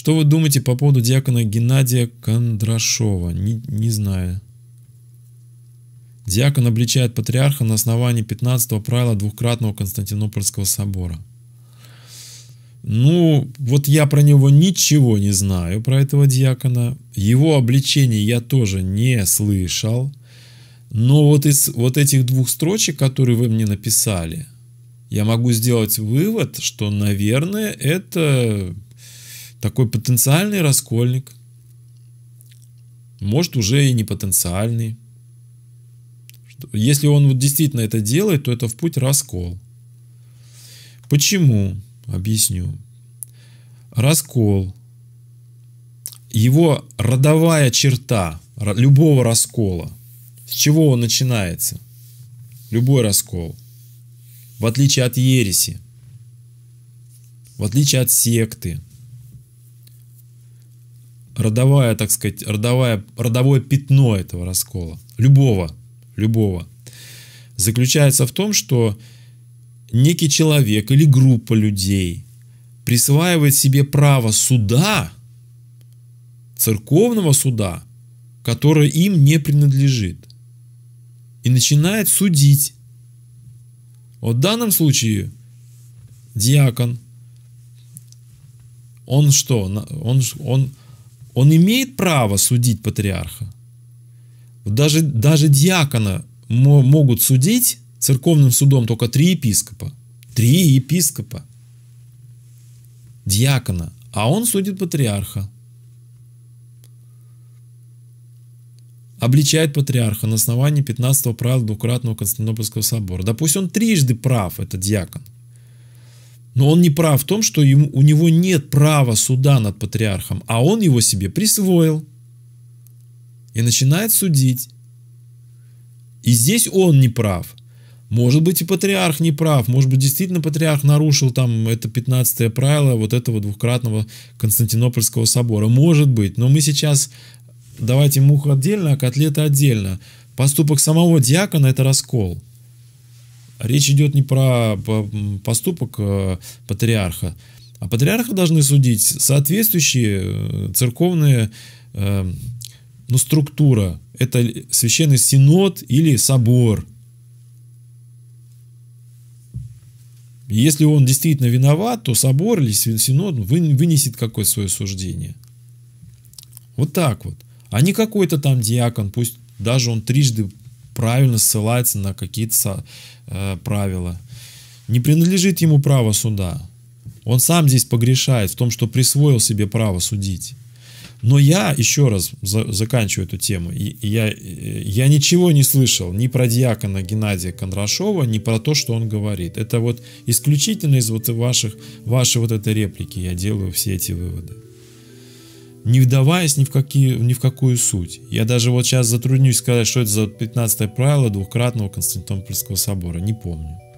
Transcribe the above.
Что вы думаете по поводу диакона Геннадия Кондрашова? Не, не знаю. Диакон обличает патриарха на основании 15 правила двукратного Константинопольского собора. Ну, вот я про него ничего не знаю, про этого диакона. Его обличение я тоже не слышал. Но вот из вот этих двух строчек, которые вы мне написали, я могу сделать вывод, что, наверное, это такой потенциальный раскольник, может уже и не потенциальный. Если он вот действительно это делает, то это в путь раскол. Почему? Объясню. Раскол. Его родовая черта любого раскола. С чего он начинается? Любой раскол. В отличие от ереси. В отличие от секты родовая, так сказать, родовая, родовое пятно этого раскола, любого, любого, заключается в том, что некий человек или группа людей присваивает себе право суда, церковного суда, которое им не принадлежит, и начинает судить. Вот в данном случае диакон, он что, он, он он имеет право судить патриарха. Даже, даже диакона могут судить церковным судом только три епископа. Три епископа. Диакона. А он судит патриарха. обличает патриарха на основании 15-го правила двукратного Константинопольского собора. Да пусть он трижды прав, этот диакон. Но он не прав в том, что ему, у него нет права суда над патриархом, а он его себе присвоил и начинает судить. И здесь он не прав. Может быть и патриарх не прав, может быть действительно патриарх нарушил там это 15 правило вот этого двукратного Константинопольского собора. Может быть, но мы сейчас давайте муху отдельно, а котлеты отдельно. Поступок самого диакона это раскол. Речь идет не про поступок э, патриарха, а патриарха должны судить соответствующие э, церковные э, ну, структура. Это священный синод или собор. Если он действительно виноват, то собор или синод вынесет какое-то свое суждение. Вот так вот. А не какой-то там диакон, пусть даже он трижды правильно ссылается на какие-то э, правила. Не принадлежит ему право суда. Он сам здесь погрешает в том, что присвоил себе право судить. Но я, еще раз за, заканчиваю эту тему, и, и я, и, э, я ничего не слышал ни про диакона Геннадия Кондрашова, ни про то, что он говорит. Это вот исключительно из вот ваших, вашей вот этой реплики я делаю все эти выводы не вдаваясь ни в, какие, ни в какую суть. Я даже вот сейчас затруднюсь сказать, что это за 15 правило двукратного Константинопольского собора, не помню.